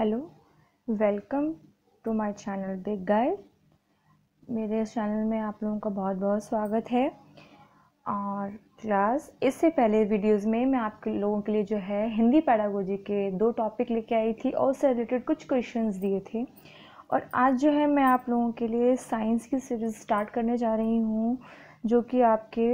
hello welcome to my channel big guy मेरे channel में आप लोगों का बहुत बहुत स्वागत है और क्लास इससे पहले वीडियोस में मैं आप लोगों के लिए जो है हिंदी पैडागोजी के दो टॉपिक लेके आई थी और उससे रिलेटेड कुछ क्वेश्चंस दिए थे और आज जो है मैं आप लोगों के लिए साइंस की सीरीज़ स्टार्ट करने जा रही हूँ जो कि आपके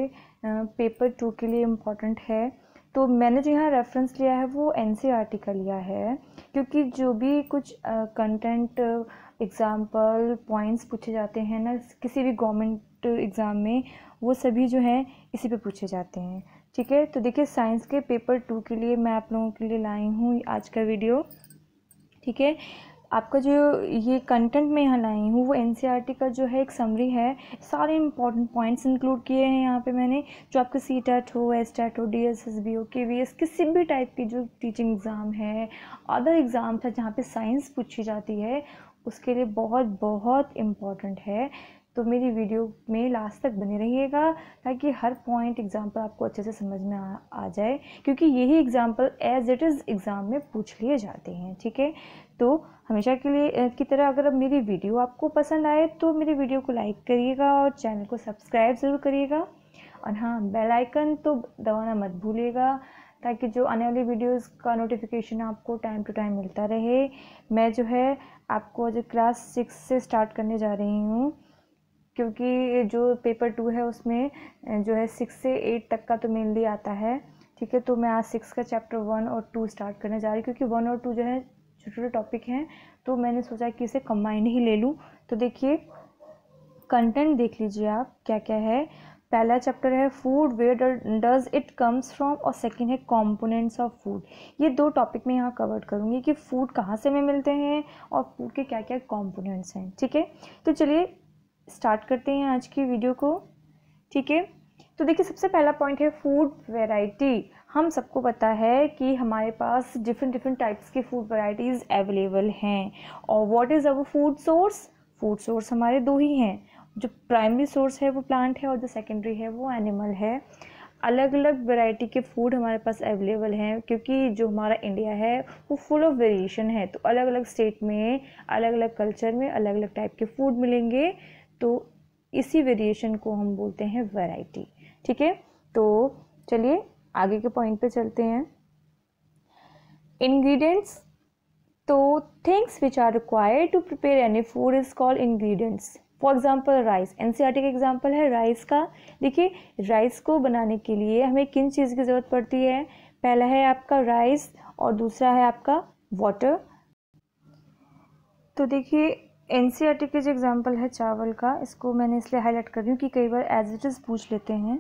पेपर टू के लिए इम्पॉर्टेंट है तो मैंने जो यहाँ रेफरेंस लिया है वो एन e का लिया है क्योंकि जो भी कुछ कंटेंट एग्ज़ाम्पल पॉइंट्स पूछे जाते हैं ना किसी भी गवर्नमेंट एग्ज़ाम में वो सभी जो हैं इसी पे पूछे जाते हैं ठीक है तो देखिए साइंस के पेपर टू के लिए मैं आप लोगों के लिए लाई हूँ आज का वीडियो ठीक है आपका जो ये कंटेंट मैं यहाँ लाई हूँ वो एन e का जो है एक समरी है सारे इंपॉर्टेंट पॉइंट्स इंक्लूड किए हैं यहाँ पे मैंने जो आपके सी टेट हो एस टेट हो डी एस एस बी हो के वी एस किसी भी टाइप की जो टीचिंग एग्ज़ाम है अदर एग्ज़ाम्स है जहाँ पे साइंस पूछी जाती है उसके लिए बहुत बहुत इम्पॉर्टेंट है तो मेरी वीडियो में लास्ट तक बने रहिएगा ताकि हर पॉइंट एग्ज़ाम्पल आपको अच्छे से समझ में आ, आ जाए क्योंकि यही example as it is exam में पूछ लिए जाते हैं ठीक है तो हमेशा के लिए की तरह अगर अब मेरी वीडियो आपको पसंद आए तो मेरी वीडियो को लाइक करिएगा और चैनल को सब्सक्राइब ज़रूर करिएगा और हाँ बेलाइकन तो दबाना मत भूलिएगा ताकि जो आने वाली वीडियोस का नोटिफिकेशन आपको टाइम टू टाइम मिलता रहे मैं जो है आपको जो क्लास सिक्स से स्टार्ट करने जा रही हूँ क्योंकि जो पेपर टू है उसमें जो है सिक्स से एट तक का तो मेनली आता है ठीक है तो मैं आज सिक्स का चैप्टर वन और टू स्टार्ट करने जा रही हूँ क्योंकि वन और टू जो है छोटे छोटे टॉपिक हैं तो मैंने सोचा कि इसे कम्बाइंड ही ले लूँ तो देखिए कंटेंट देख लीजिए आप क्या क्या है पहला चैप्टर है food where does it comes from और सेकंड है कंपोनेंट्स ऑफ फूड ये दो टॉपिक मैं यहाँ कवर करूँगी कि फ़ूड कहाँ से हमें मिलते हैं और फूड के क्या क्या कंपोनेंट्स हैं ठीक है तो चलिए स्टार्ट करते हैं आज की वीडियो को ठीक है तो देखिए सबसे पहला पॉइंट है फूड वैरायटी हम सबको पता है कि हमारे पास डिफरेंट डिफरेंट टाइप्स की फूड वैरायटीज़ अवेलेबल हैं और what is our food source food source हमारे दो ही हैं जो प्राइमरी सोर्स है वो प्लांट है और जो सेकेंडरी है वो एनिमल है अलग अलग वैरायटी के फूड हमारे पास अवेलेबल हैं क्योंकि जो हमारा इंडिया है वो फुल ऑफ वेरिएशन है तो अलग अलग स्टेट में अलग अलग कल्चर में अलग अलग टाइप के फूड मिलेंगे तो इसी वेरिएशन को हम बोलते हैं वैरायटी ठीक है तो चलिए आगे के पॉइंट पे चलते हैं इंग्रेडिएंट्स तो things which are required to prepare any food is called ingredients for example rice N C R T का एग्जाम्पल है राइस का देखिए राइस को बनाने के लिए हमें किन चीज़ की ज़रूरत पड़ती है पहला है आपका राइस और दूसरा है आपका वाटर तो देखिए एन e के जो एग्ज़ाम्पल है चावल का इसको मैंने इसलिए हाईलाइट कर रही हूँ कि कई बार एज इट इज़ पूछ लेते हैं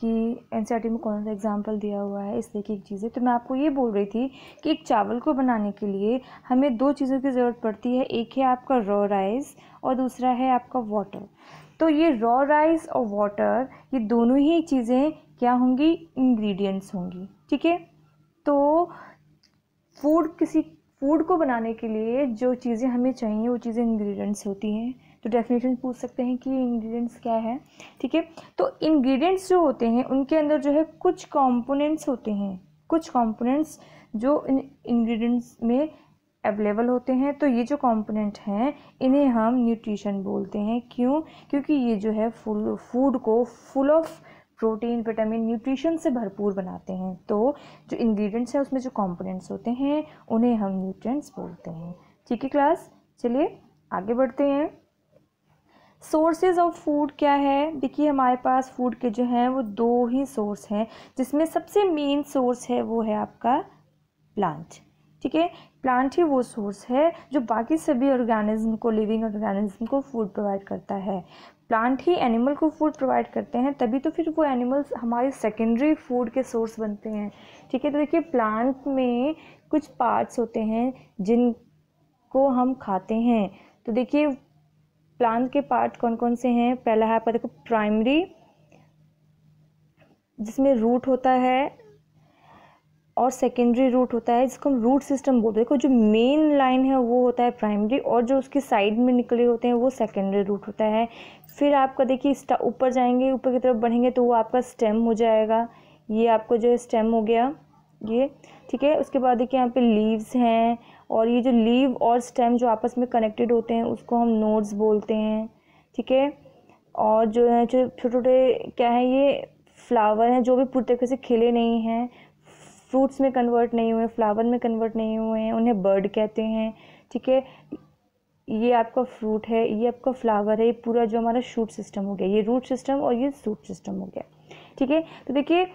कि एन e में कौन सा एग्ज़ाम्पल दिया हुआ है इस तरह की चीज़ें तो मैं आपको ये बोल रही थी कि एक चावल को बनाने के लिए हमें दो चीज़ों की ज़रूरत पड़ती है एक है आपका रॉ राइस और दूसरा है आपका वाटर तो ये रॉ राइस और वाटर ये दोनों ही चीज़ें क्या होंगी इंग्रेडिएंट्स होंगी ठीक है तो फूड किसी फूड को बनाने के लिए जो चीज़ें हमें चाहिए वो चीज़ें इंग्रेडिएंट्स होती हैं तो डेफिनेशन पूछ सकते हैं कि इंग्रेडिएंट्स क्या है ठीक है तो इंग्रेडिएंट्स जो होते हैं उनके अंदर जो है कुछ कंपोनेंट्स होते हैं कुछ कंपोनेंट्स जो इन इंग्रेडिएंट्स में अवेलेबल होते हैं तो ये जो कंपोनेंट हैं इन्हें हम न्यूट्रिशन बोलते हैं क्यों क्योंकि ये जो है फुल फूड को full of protein vitamin nutrition से भरपूर बनाते हैं तो जो इंग्रेडिएंट्स हैं उसमें जो कंपोनेंट्स होते हैं उन्हें हम न्यूट्रिएंट्स बोलते हैं ठीक है क्लास चलिए आगे बढ़ते हैं सोर्सेज ऑफ फूड क्या है देखिए हमारे पास फूड के जो हैं वो दो ही सोर्स हैं जिसमें सबसे मेन सोर्स है वो है आपका प्लांट ठीक है प्लांट ही वो सोर्स है जो बाकी सभी ऑर्गेनिज्म को लिविंग ऑर्गेनिज्म को फूड प्रोवाइड करता है प्लांट ही एनिमल को फूड प्रोवाइड करते हैं तभी तो फिर वो एनिमल्स हमारे सेकेंडरी फूड के सोर्स बनते हैं ठीक है तो देखिए प्लांट में कुछ पार्ट्स होते हैं जिनको हम खाते हैं तो देखिए प्लांट के पार्ट कौन कौन से हैं पहला है आपका देखो प्राइमरी जिसमें रूट होता है और सेकेंडरी रूट होता है जिसको हम रूट सिस्टम बोलते हैं देखो जो मेन लाइन है वो होता है प्राइमरी और जो उसके साइड में निकले होते हैं वो सेकेंडरी रूट होता है फिर आपका देखिए ऊपर जाएंगे ऊपर की तरफ बढ़ेंगे तो वो आपका स्टेम हो जाएगा ये आपका जो है स्टेम हो गया ये ठीक है उसके बाद देखिए यहाँ पे लीव्स हैं और ये जो लीव और स्टेम जो आपस में कनेक्टेड होते हैं उसको हम नोड्स बोलते हैं ठीक है और जो है जो छोटे छोटे क्या है ये फ्लावर हैं जो भी पूरी तरीके से खिले नहीं हैं फ्रूट्स में कन्वर्ट नहीं हुए फ्लावर में कन्वर्ट नहीं हुए हैं उन्हें बर्ड कहते हैं ठीक है ये आपका फ्रूट है ये आपका फ्लावर है ये पूरा जो हमारा शूट सिस्टम हो गया ये रूट सिस्टम और ये सूट सिस्टम हो गया ठीक है तो देखिए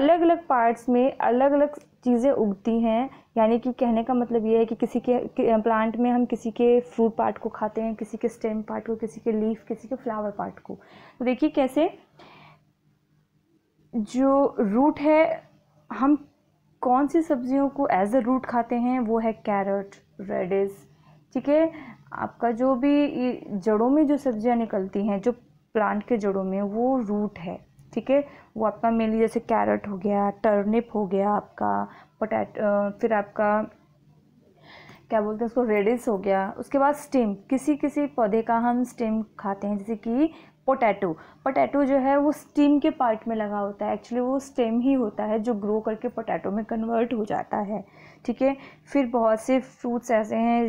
अलग अलग पार्ट्स में अलग अलग चीज़ें उगती हैं यानी कि कहने का मतलब ये है कि किसी के प्लांट में हम किसी के फ्रूट पार्ट को खाते हैं किसी के स्टेम पार्ट को किसी के लीफ किसी के फ्लावर पार्ट को तो देखिए कैसे जो रूट है हम कौन सी सब्जियों को एज अ रूट खाते हैं वो है कैरट रेडिस ठीक है आपका जो भी जड़ों में जो सब्जियां निकलती हैं जो प्लांट के जड़ों में वो रूट है ठीक है वो आपका मेनली जैसे कैरट हो गया टर्निप हो गया आपका पोटैटो फिर आपका क्या बोलते हैं उसको रेडिस हो गया उसके बाद स्टेम किसी किसी पौधे का हम स्टेम खाते हैं जैसे कि पोटैटो पोटैटो जो है वो स्टीम के पार्ट में लगा होता है एक्चुअली वो स्टेम ही होता है जो ग्रो करके पोटैटो में कन्वर्ट हो जाता है ठीक है फिर बहुत से फ्रूट्स ऐसे हैं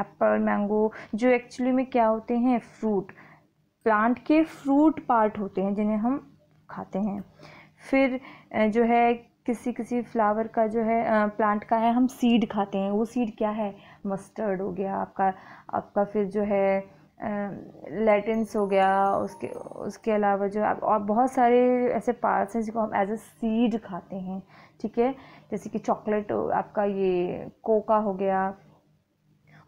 एप्पल मैंगो जो एक्चुअली में क्या होते हैं फ्रूट प्लांट के फ्रूट पार्ट होते हैं जिन्हें हम खाते हैं फिर जो है किसी किसी फ्लावर का जो है प्लांट का है हम सीड खाते हैं वो सीड क्या है मस्टर्ड हो गया आपका आपका फिर जो है लेटिनस हो गया उसके उसके अलावा जो आप और बहुत सारे ऐसे पार्ट्स हैं जिसको हम एज अ सीड खाते हैं ठीक है जैसे कि चॉकलेट आपका ये कोका हो गया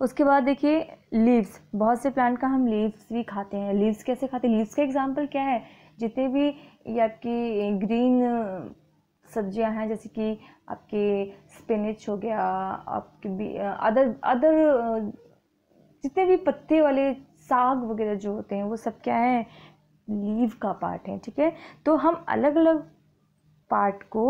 उसके बाद देखिए लीव्स बहुत से प्लांट का हम लीव्स भी खाते हैं लीव्स कैसे खाते हैं लीव्स का एग्जांपल क्या है जितने भी ये आपकी ग्रीन सब्जियां हैं जैसे कि आपके स्पिनच हो गया आपके अदर अदर जितने भी पत्ते वाले साग वगैरह जो होते हैं वो सब क्या है लीव का पार्ट है ठीक है तो हम अलग अलग पार्ट को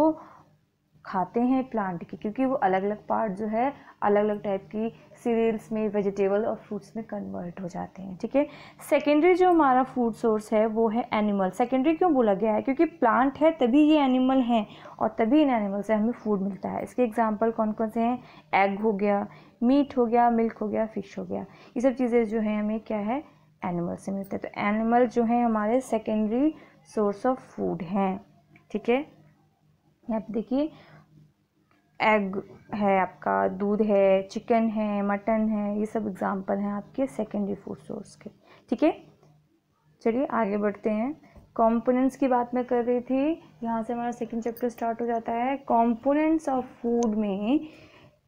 खाते हैं प्लांट के क्योंकि वो अलग अलग पार्ट जो है अलग अलग टाइप की सीरियल्स में वेजिटेबल और फ्रूट्स में कन्वर्ट हो जाते हैं ठीक है सेकेंडरी जो हमारा फूड सोर्स है वो है एनिमल सेकेंडरी क्यों बोला गया है क्योंकि प्लांट है तभी ये एनिमल हैं और तभी इन एनिमल से हमें फूड मिलता है इसके एग्जाम्पल कौन कौन से हैं एग हो गया मीट हो गया मिल्क हो गया फिश हो गया ये सब चीज़ें जो हैं हमें क्या है एनिमल से मिलते हैं तो एनिमल जो हैं हमारे सेकेंडरी सोर्स ऑफ फूड हैं ठीक है यहाँ देखिए एग है आपका दूध है चिकन है मटन है ये सब एग्ज़ाम्पल हैं आपके सेकेंडरी फूड सोर्स के ठीक है चलिए आगे बढ़ते हैं कंपोनेंट्स की बात मैं कर रही थी यहाँ से हमारा सेकेंड चैप्टर स्टार्ट हो जाता है कंपोनेंट्स ऑफ फूड में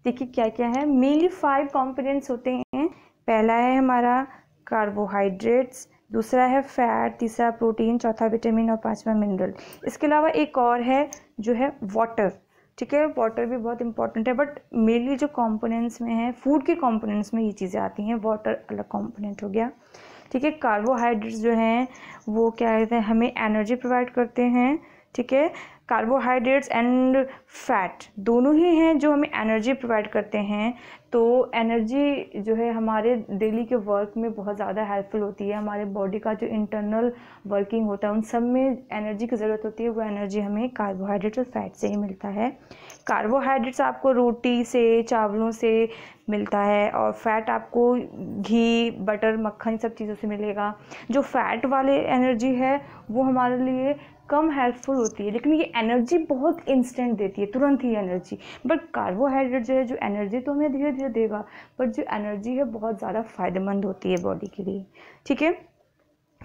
देखिए क्या क्या है मेनली फाइव कंपोनेंट्स होते हैं पहला है हमारा कार्बोहाइड्रेट्स दूसरा है फैट तीसरा प्रोटीन चौथा विटामिन और पांचवा मिनरल इसके अलावा एक और है जो है वाटर ठीक है वाटर भी बहुत इंपॉर्टेंट है बट मेनली जो कंपोनेंट्स में है फूड के कंपोनेंट्स में ये चीज़ें आती हैं वाटर अलग कंपोनेंट हो गया ठीक है कार्बोहाइड्रेट्स जो हैं वो क्या कहते हैं हमें एनर्जी प्रोवाइड करते हैं ठीक है कार्बोहाइड्रेट्स एंड फैट दोनों ही हैं जो हमें एनर्जी प्रोवाइड करते हैं तो एनर्जी जो है हमारे डेली के वर्क में बहुत ज़्यादा हेल्पफुल होती है हमारे बॉडी का जो इंटरनल वर्किंग होता है उन सब में एनर्जी की ज़रूरत होती है वो एनर्जी हमें कार्बोहाइड्रेट्स और फैट से ही मिलता है कार्बोहाइड्रेट्स आपको रोटी से चावलों से मिलता है और फैट आपको घी बटर मक्खन सब चीज़ों से मिलेगा जो फैट वाले एनर्जी है वो हमारे लिए कम हेल्पफुल होती है लेकिन ये एनर्जी बहुत इंस्टेंट देती है तुरंत ही एनर्जी बट कार्बोहाइड्रेट जो है जो एनर्जी तो हमें धीरे धीरे देगा बट जो एनर्जी है बहुत ज़्यादा फायदेमंद होती है बॉडी के लिए ठीक है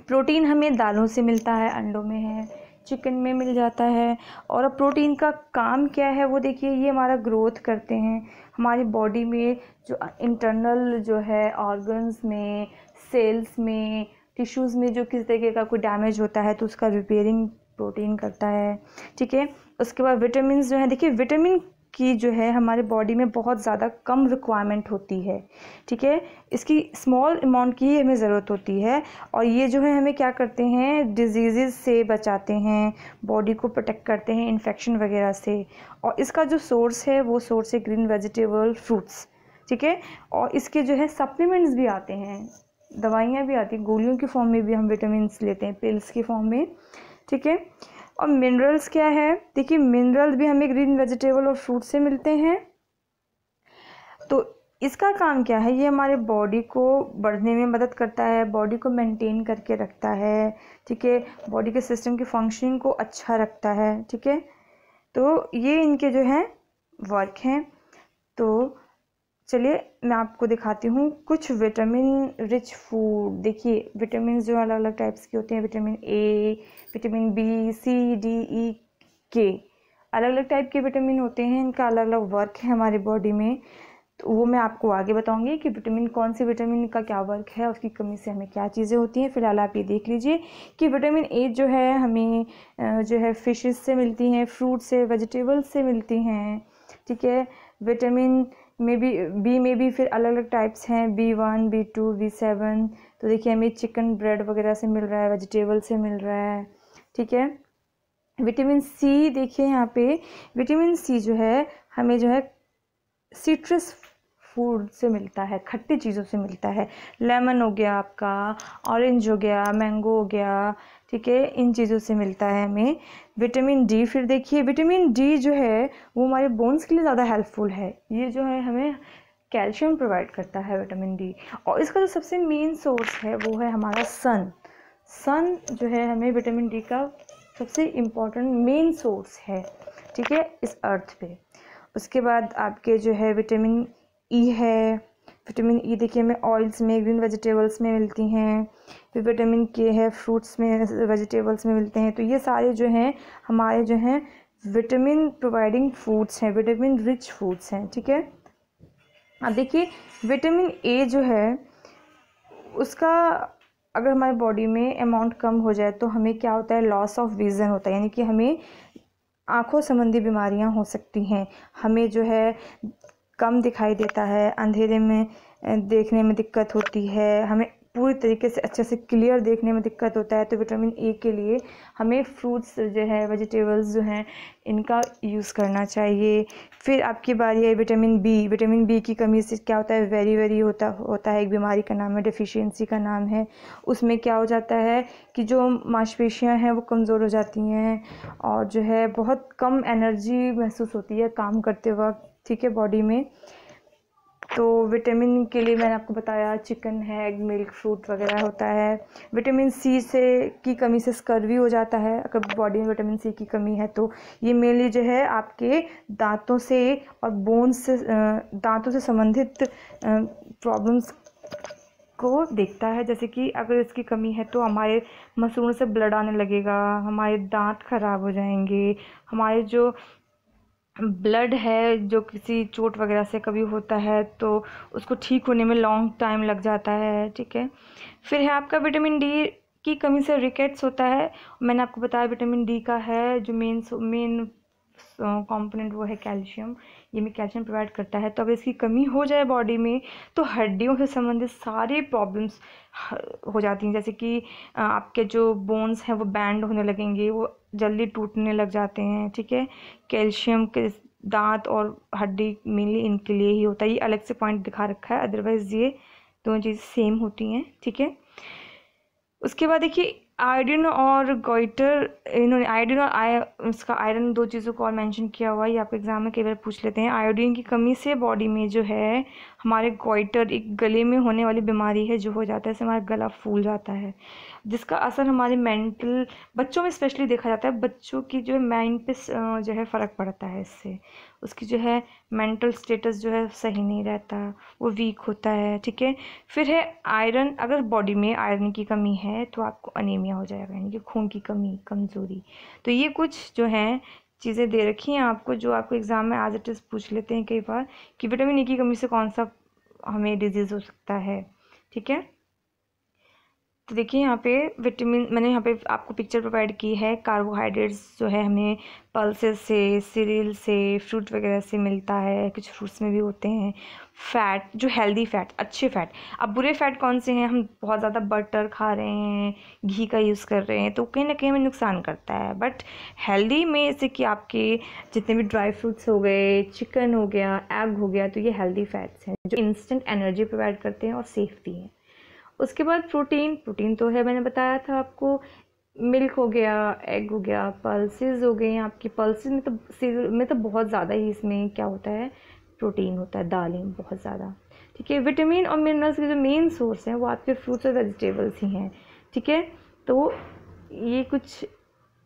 प्रोटीन हमें दालों से मिलता है अंडों में है चिकन में मिल जाता है और अब प्रोटीन का काम क्या है वो देखिए ये हमारा ग्रोथ करते हैं हमारी बॉडी में जो इंटरनल जो है ऑर्गन्स में सेल्स में टिश्यूज़ में जो किस तरीके का कोई डैमेज होता है तो उसका रिपेयरिंग प्रोटीन करता है ठीक है उसके बाद विटामिन जो है देखिए विटामिन की जो है हमारे बॉडी में बहुत ज़्यादा कम रिक्वायरमेंट होती है ठीक है इसकी स्मॉल अमाउंट की हमें ज़रूरत होती है और ये जो है हमें क्या करते हैं डिजीज़ से बचाते हैं बॉडी को प्रोटेक्ट करते हैं इन्फेक्शन वगैरह से और इसका जो सोर्स है वो सोर्स है ग्रीन वेजिटेबल फ्रूट्स ठीक है और इसके जो है सप्लीमेंट्स भी आते हैं दवाइयाँ भी आती हैं गोलियों की फॉर्म में भी हम विटामिन लेते हैं पिल्स की फॉर्म में ठीक है और मिनरल्स क्या है देखिए मिनरल्स भी हमें ग्रीन वेजिटेबल और फ्रूट से मिलते हैं तो इसका काम क्या है ये हमारे बॉडी को बढ़ने में मदद करता है बॉडी को मेंटेन करके रखता है ठीक है बॉडी के सिस्टम की फंक्शनिंग को अच्छा रखता है ठीक है तो ये इनके जो है वर्क हैं तो चलिए मैं आपको दिखाती हूँ कुछ विटामिन रिच फूड देखिए विटामिन जो अलग अलग टाइप्स के होते हैं vitamin A vitamin B C D E e, के अलग अलग टाइप के विटामिन होते हैं इनका अलग अलग वर्क है हमारे बॉडी में तो वो मैं आपको आगे बताऊंगी कि विटामिन कौन से विटामिन का क्या वर्क है उसकी कमी से हमें क्या चीज़ें होती हैं फिलहाल आप ये देख लीजिए कि विटामिन ए जो है हमें जो है फिशेस से मिलती हैं फ्रूट से वेजिटेबल्स से मिलती हैं ठीक है विटामिन मे बी बी में भी फिर अलग अलग टाइप्स हैं B one B two B seven तो देखिए हमें चिकन ब्रेड वगैरह से मिल रहा है वेजिटेबल से मिल रहा है ठीक है विटामिन सी देखिए यहाँ पे विटामिन सी जो है हमें जो है सिट्रस फूड से मिलता है खट्टी चीज़ों से मिलता है लेमन हो गया आपका ऑरेंज हो गया मैंगो हो गया ठीक है इन चीज़ों से मिलता है हमें विटामिन डी फिर देखिए विटामिन डी जो है वो हमारे बोन्स के लिए ज़्यादा हेल्पफुल है ये जो है हमें कैल्शियम प्रोवाइड करता है विटामिन डी और इसका जो सबसे मेन सोर्स है वो है हमारा सन सन जो है हमें विटामिन डी का सबसे इम्पॉर्टेंट मेन सोर्स है ठीक है इस अर्थ पे उसके बाद आपके जो है विटामिन ई e है विटामिन ई e देखिए हमें ऑयल्स में ग्रीन वेजिटेबल्स में मिलती हैं फिर विटामिन के है फ्रूट्स में वेजिटेबल्स में मिलते हैं तो ये सारे जो हैं हमारे जो हैं विटामिन प्रोवाइडिंग फूड्स हैं विटामिन रिच फूड्स हैं ठीक है अब देखिए विटामिन ए जो है उसका अगर हमारे बॉडी में अमाउंट कम हो जाए तो हमें क्या होता है लॉस ऑफ विज़न होता है यानी कि हमें आँखों संबंधी बीमारियाँ हो सकती हैं हमें जो है कम दिखाई देता है अंधेरे में देखने में दिक्कत होती है हमें पूरी तरीके से अच्छे से क्लियर देखने में दिक्कत होता है तो विटामिन ए के लिए हमें फ्रूट्स जो है वेजिटेबल्स जो हैं इनका यूज़ करना चाहिए फिर आपकी बारी है विटामिन बी विटामिन बी की कमी से क्या होता है वेरी वेरी होता होता है एक बीमारी का नाम है डिफिशियंसी का नाम है उसमें क्या हो जाता है कि जो मांसपेशियाँ हैं वो कमज़ोर हो जाती हैं और जो है बहुत कम एनर्जी महसूस होती है काम करते वक्त ठीक है बॉडी में तो विटामिन के लिए मैंने आपको बताया चिकन है एग मिल्क फ्रूट वगैरह होता है विटामिन सी से की कमी से स्कर्वी हो जाता है अगर बॉडी में विटामिन सी की कमी है तो ये मेनली जो है आपके दांतों से और बोन्स से दांतों से संबंधित प्रॉब्लम्स को देखता है जैसे कि अगर इसकी कमी है तो हमारे मसरूण से ब्लड आने लगेगा हमारे दांत ख़राब हो जाएंगे हमारे जो ब्लड है जो किसी चोट वगैरह से कभी होता है तो उसको ठीक होने में लॉन्ग टाइम लग जाता है ठीक है फिर है आपका विटामिन डी की कमी से रिकेट्स होता है मैंने आपको बताया विटामिन डी का है जो मेन मेन कंपोनेंट वो है कैल्शियम ये में कैल्शियम प्रोवाइड करता है तो अगर इसकी कमी हो जाए बॉडी में तो हड्डियों से संबंधित सारे प्रॉब्लम्स हो जाती हैं जैसे कि आपके जो बोन्स हैं वो बैंड होने लगेंगे वो जल्दी टूटने लग जाते हैं ठीक है कैल्शियम के दांत और हड्डी मेनली इनके लिए ही होता है ये अलग से पॉइंट दिखा रखा है अदरवाइज़ ये दोनों चीज़ें सेम होती हैं ठीक है उसके बाद देखिए आयोडिन और गोइटर इन्होंने आयोडिन और आय इसका आयरन दो चीज़ों को और मेंशन किया हुआ है आप एग्जाम में कई बार पूछ लेते हैं आयोडीन की कमी से बॉडी में जो है हमारे गोइटर एक गले में होने वाली बीमारी है जो हो जाता है इससे हमारा गला फूल जाता है जिसका असर हमारे मेंटल बच्चों में स्पेशली देखा जाता है बच्चों की जो है माइंड पे जो है फ़र्क पड़ता है इससे उसकी जो है मेंटल स्टेटस जो है सही नहीं रहता वो वीक होता है ठीक है फिर है आयरन अगर बॉडी में आयरन की कमी है तो आपको अनीमिया हो जाएगा यानी कि खून की कमी कमज़ोरी तो ये कुछ जो हैं चीज़ें दे रखी हैं आपको जो आपको एग्ज़ाम में आज इट पूछ लेते हैं कई बार कि विटामिन ई e की कमी से कौन सा हमें डिजीज़ हो सकता है ठीक है तो देखिए यहाँ पे विटामिन मैंने यहाँ पे आपको पिक्चर प्रोवाइड की है कार्बोहाइड्रेट्स जो है हमें पल्सेस से सीरियल से फ्रूट वगैरह से मिलता है कुछ फ्रूट्स में भी होते हैं फ़ैट जो हेल्दी फ़ैट अच्छे फ़ैट अब बुरे फ़ैट कौन से हैं हम बहुत ज़्यादा बटर खा रहे हैं घी का यूज़ कर रहे हैं तो कहीं ना कहीं हमें नुकसान करता है बट हेल्दी में जैसे कि आपके जितने भी ड्राई फ्रूट्स हो गए चिकन हो गया एग हो गया तो ये हेल्दी फ़ैट्स हैं जो इंस्टेंट एनर्जी प्रोवाइड करते हैं और सेफ भी हैं उसके बाद प्रोटीन प्रोटीन तो है मैंने बताया था आपको मिल्क हो गया एग हो गया पल्सेस हो गए आपकी पल्सेस में तो में तो बहुत ज़्यादा ही इसमें क्या होता है प्रोटीन होता है दालें बहुत ज़्यादा ठीक है विटामिन और मिनरल्स के जो मेन सोर्स हैं वो आपके फ्रूट्स और वेजिटेबल्स ही हैं ठीक है तो ये कुछ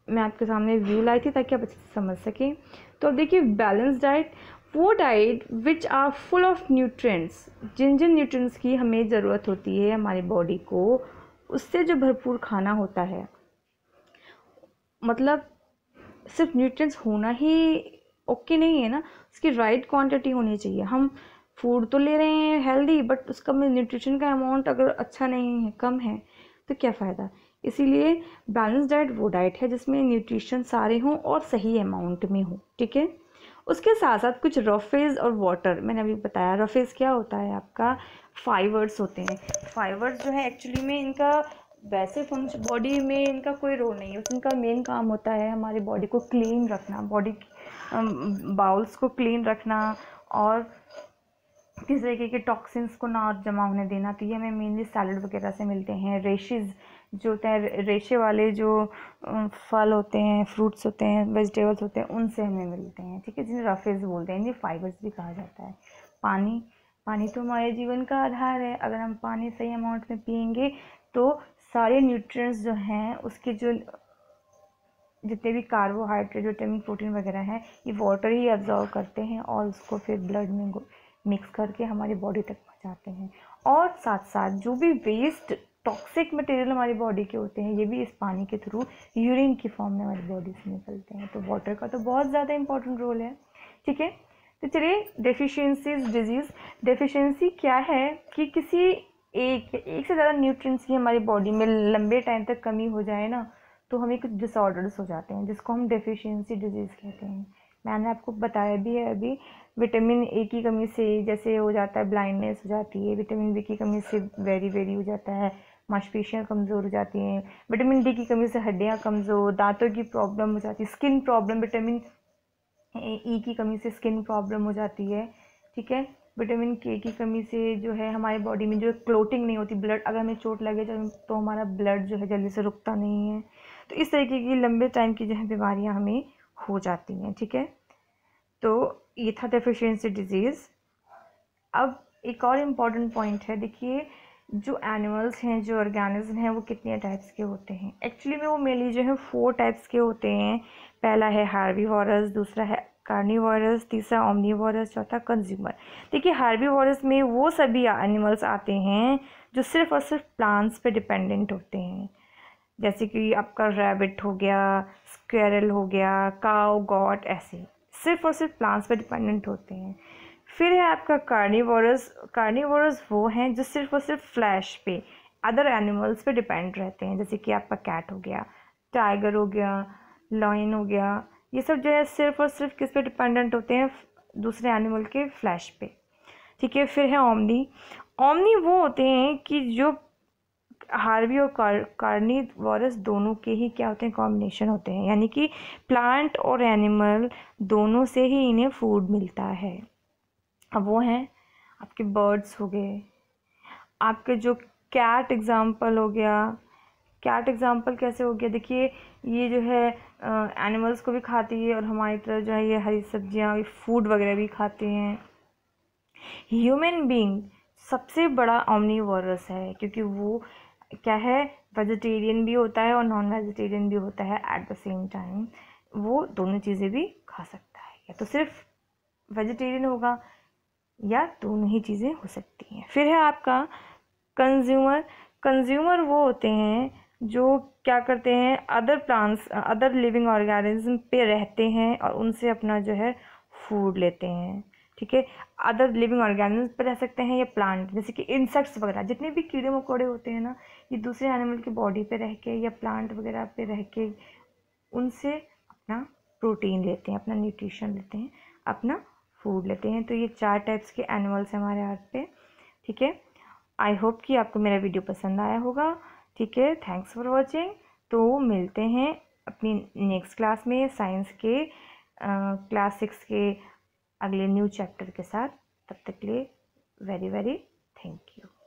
मैं आपके सामने व्यू लाई थी ताकि आप अच्छे से समझ सकें तो अब देखिए बैलेंस डाइट वो diet which are full of nutrients जिन जिन न्यूट्रिएंट्स की हमें ज़रूरत होती है हमारी बॉडी को उससे जो भरपूर खाना होता है मतलब सिर्फ न्यूट्रिएंट्स होना ही ओके नहीं है ना उसकी राइट क्वांटिटी होनी चाहिए हम फूड तो ले रहे हैं हेल्दी बट उसका न्यूट्रिशन का अमाउंट अगर अच्छा नहीं है कम है तो क्या फ़ायदा इसीलिए बैलेंस डाइट वो डाइट है जिसमें न्यूट्रिशन सारे हों और सही अमाउंट में हो ठीक है उसके साथ साथ कुछ रफेज और वाटर मैंने अभी बताया रफेज क्या होता है आपका फाइबर्स होते हैं फाइबर्स जो है एक्चुअली में इनका वैसे फंक्शन तो बॉडी में इनका कोई रोल नहीं है इनका मेन काम होता है हमारी बॉडी को क्लीन रखना बॉडी बाउल्स को क्लीन रखना और किसी तरीके के टॉक्सिन्स को ना जमा होने देना तो ये हमें मेनली सैलड वगैरह से मिलते हैं रेशिज़ जो होते हैं रेशे वाले जो फल होते हैं फ्रूट्स होते हैं वेजिटेबल्स होते हैं उनसे हमें मिलते हैं ठीक है जिन्हें रफेज बोलते हैं इन्हें फाइबर्स भी कहा जाता है पानी पानी तो हमारे जीवन का आधार है अगर हम पानी सही अमाउंट में पियेंगे तो सारे न्यूट्रिएंट्स जो हैं उसके जो जितने भी कार्बोहाइड्रेट विटामिन प्रोटीन वगैरह हैं ये वाटर ही एब्जॉर्व करते हैं और उसको फिर ब्लड में मिक्स करके हमारी बॉडी तक पहुँचाते हैं और साथ साथ जो भी वेस्ट टॉक्सिक मटेरियल हमारी बॉडी के होते हैं ये भी इस पानी के थ्रू यूरिन की फॉर्म में हमारी बॉडी से निकलते हैं तो वाटर का तो बहुत ज़्यादा इंपॉर्टेंट रोल है ठीक है तो चलिए डेफिशिएंसीज डिजीज़ डेफिशिएंसी क्या है कि किसी एक एक से ज़्यादा न्यूट्रिएंट्स की हमारी बॉडी में लंबे टाइम तक कमी हो जाए ना तो हमें कुछ डिसऑर्डर्स हो जाते हैं जिसको हम डेफिशिएंसी डिजीज़ कहते हैं मैंने आपको बताया भी है अभी विटामिन ए की कमी से जैसे हो जाता है ब्लाइंडनेस हो जाती है विटामिन बी की कमी से वेरी वेरी हो जाता है मांसपेशियाँ कमज़ोर हो जाती हैं विटामिन डी की कमी से हड्डियाँ कमज़ोर दांतों की प्रॉब्लम हो जाती है स्किन प्रॉब्लम विटामिन ई की कमी से स्किन प्रॉब्लम हो जाती है ठीक है विटामिन के की कमी से जो है हमारे बॉडी में जो है क्लोटिंग नहीं होती ब्लड अगर हमें चोट लगे तो हमारा ब्लड जो है जल्दी से रुकता नहीं है तो इस तरीके की लंबे टाइम की जो है बीमारियाँ हमें हो जाती हैं ठीक है तो ये था डेफिशिएंसी डिजीज़ अब एक और इम्पॉर्टेंट पॉइंट है देखिए जो एनिमल्स हैं जो ऑर्गेनिज्म हैं वो कितने टाइप्स के होते हैं एक्चुअली में वो मेनली जो है फोर टाइप्स के होते हैं पहला है हार्वी वॉरस दूसरा है कार्निवोरस तीसरा ओमनी वॉरस चौथा कंज्यूमर देखिए वॉरस में वो सभी एनिमल्स आते हैं जो सिर्फ और सिर्फ प्लांट्स पे डिपेंडेंट होते हैं जैसे कि आपका रैबिट हो गया स्क्रल हो गया काओ गॉट ऐसे सिर्फ और सिर्फ प्लांट्स पे डिपेंडेंट होते हैं फिर है आपका कार्निवोरस कार्निवोरस वो हैं जो सिर्फ और सिर्फ फ्लैश पे अदर एनिमल्स पे डिपेंड रहते हैं जैसे कि आपका कैट हो गया टाइगर हो गया लॉइन हो गया ये सब जो है सिर्फ और सिर्फ किस पे डिपेंडेंट होते हैं दूसरे एनिमल के फ्लैश पे ठीक है फिर है ओमनी ओमनी वो होते हैं कि जो हार्वी और कार, कार्नी वॉरस दोनों के ही क्या होते हैं कॉम्बिनेशन होते हैं यानी कि प्लांट और एनिमल दोनों से ही इन्हें फूड मिलता है अब वो हैं आपके बर्ड्स हो गए आपके जो कैट एग्ज़ाम्पल हो गया कैट एग्ज़ाम्पल कैसे हो गया देखिए ये जो है एनिमल्स को भी खाती है और हमारी तरह जो है ये हरी सब्जियाँ ये फूड वगैरह भी खाते हैं ह्यूमन बींग सबसे बड़ा वर्स है क्योंकि वो क्या है वेजिटेरियन भी होता है और नॉन वेजिटेरियन भी होता है एट द सेम टाइम वो दोनों चीज़ें भी खा सकता है या तो सिर्फ वेजिटेरियन होगा या दोनों ही चीज़ें हो सकती हैं फिर है आपका कंज्यूमर कंज्यूमर वो होते हैं जो क्या करते हैं other plants other living organism पे रहते हैं और उनसे अपना जो है फूड लेते हैं ठीक है अदर लिविंग ऑर्गेनिज्म पे रह सकते हैं या प्लांट जैसे कि इंसेक्ट्स वगैरह जितने भी कीड़े मकोड़े होते हैं ना ये दूसरे एनिमल की बॉडी पे रह के या प्लांट वगैरह पे रह के उनसे अपना प्रोटीन लेते हैं अपना न्यूट्रिशन लेते हैं अपना फूड लेते हैं तो ये चार टाइप्स के एनिमल्स हैं हमारे अर्थ पे ठीक है आई होप कि आपको मेरा वीडियो पसंद आया होगा ठीक है थैंक्स फॉर वॉचिंग तो मिलते हैं अपनी नेक्स्ट क्लास में साइंस के क्लास सिक्स के अगले न्यू चैप्टर के साथ तब तक के लिए वेरी वेरी थैंक यू